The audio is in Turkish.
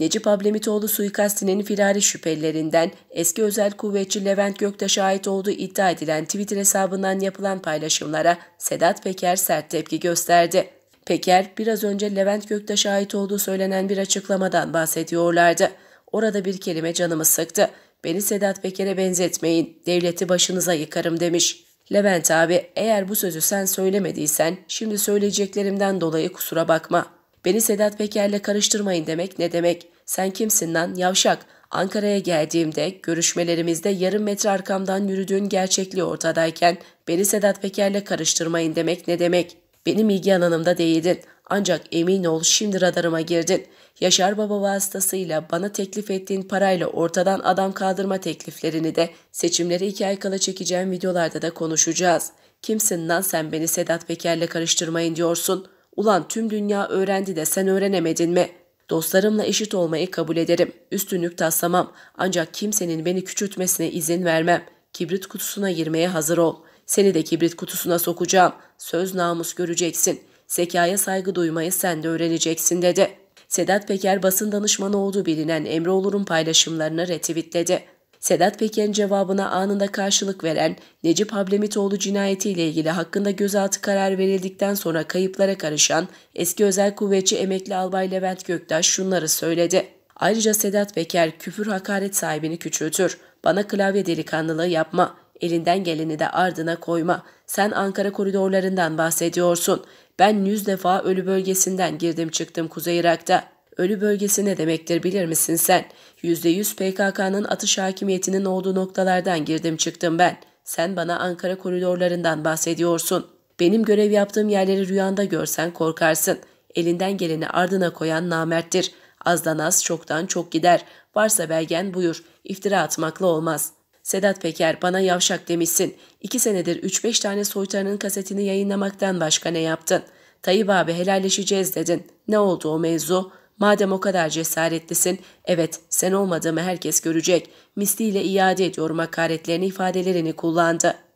Necip Ablemitoğlu suikastinin firari şüphelilerinden eski özel kuvvetçi Levent Göktaş'a ait olduğu iddia edilen Twitter hesabından yapılan paylaşımlara Sedat Peker sert tepki gösterdi. Peker biraz önce Levent Göktaş'a ait olduğu söylenen bir açıklamadan bahsediyorlardı. Orada bir kelime canımı sıktı. Beni Sedat Peker'e benzetmeyin, devleti başınıza yıkarım demiş. Levent abi eğer bu sözü sen söylemediysen şimdi söyleyeceklerimden dolayı kusura bakma. Beni Sedat Peker'le karıştırmayın demek ne demek? Sen kimsin lan yavşak? Ankara'ya geldiğimde görüşmelerimizde yarım metre arkamdan yürüdüğün gerçekliği ortadayken beni Sedat Peker'le karıştırmayın demek ne demek? Benim ilgi alanımda değildin. Ancak emin ol şimdi radarıma girdin. Yaşar Baba vasıtasıyla bana teklif ettiğin parayla ortadan adam kaldırma tekliflerini de seçimleri iki ay kala çekeceğim videolarda da konuşacağız. Kimsin lan sen beni Sedat Peker'le karıştırmayın diyorsun. Ulan tüm dünya öğrendi de sen öğrenemedin mi? Dostlarımla eşit olmayı kabul ederim. Üstünlük taslamam. Ancak kimsenin beni küçültmesine izin vermem. Kibrit kutusuna girmeye hazır ol. Seni de kibrit kutusuna sokacağım. Söz namus göreceksin. Zekaya saygı duymayı sen de öğreneceksin dedi. Sedat Peker basın danışmanı olduğu bilinen Emre Olur'un paylaşımlarını retweetledi. Sedat Peker'in cevabına anında karşılık veren Necip Hablemitoğlu cinayetiyle ilgili hakkında gözaltı karar verildikten sonra kayıplara karışan eski özel kuvvetçi emekli albay Levent Göktaş şunları söyledi. Ayrıca Sedat Peker küfür hakaret sahibini küçültür. Bana klavye delikanlılığı yapma. Elinden geleni de ardına koyma. Sen Ankara koridorlarından bahsediyorsun. Ben yüz defa ölü bölgesinden girdim çıktım Kuzey Irak'ta. Ölü bölgesi ne demektir bilir misin sen? %100 PKK'nın atış hakimiyetinin olduğu noktalardan girdim çıktım ben. Sen bana Ankara koridorlarından bahsediyorsun. Benim görev yaptığım yerleri rüyanda görsen korkarsın. Elinden geleni ardına koyan namerttir. Azdan az çoktan çok gider. Varsa belgen buyur. İftira atmakla olmaz.'' Sedat Peker bana yavşak demişsin. İki senedir 3-5 tane soytarının kasetini yayınlamaktan başka ne yaptın? Tayyip abi helalleşeceğiz dedin. Ne oldu o mevzu? Madem o kadar cesaretlisin, evet sen olmadığımı herkes görecek. Misliyle iade ediyorum hakaretlerini ifadelerini kullandı.''